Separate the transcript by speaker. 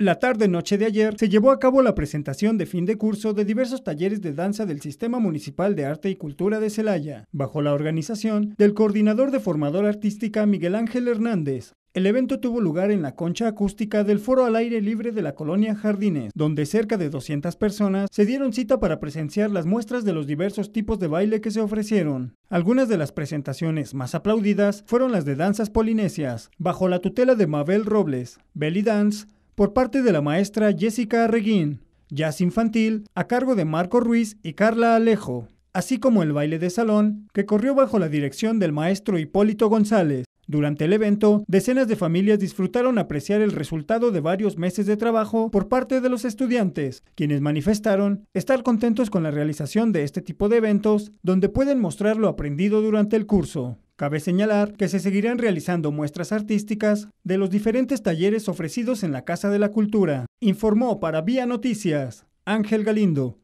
Speaker 1: La tarde-noche de ayer se llevó a cabo la presentación de fin de curso de diversos talleres de danza del Sistema Municipal de Arte y Cultura de Celaya, bajo la organización del coordinador de formador artística Miguel Ángel Hernández. El evento tuvo lugar en la concha acústica del Foro al Aire Libre de la colonia Jardines, donde cerca de 200 personas se dieron cita para presenciar las muestras de los diversos tipos de baile que se ofrecieron. Algunas de las presentaciones más aplaudidas fueron las de danzas polinesias, bajo la tutela de Mabel Robles, belly dance, por parte de la maestra Jessica Reguín, jazz infantil a cargo de Marco Ruiz y Carla Alejo, así como el baile de salón que corrió bajo la dirección del maestro Hipólito González. Durante el evento, decenas de familias disfrutaron apreciar el resultado de varios meses de trabajo por parte de los estudiantes, quienes manifestaron estar contentos con la realización de este tipo de eventos donde pueden mostrar lo aprendido durante el curso. Cabe señalar que se seguirán realizando muestras artísticas de los diferentes talleres ofrecidos en la Casa de la Cultura, informó para Vía Noticias Ángel Galindo.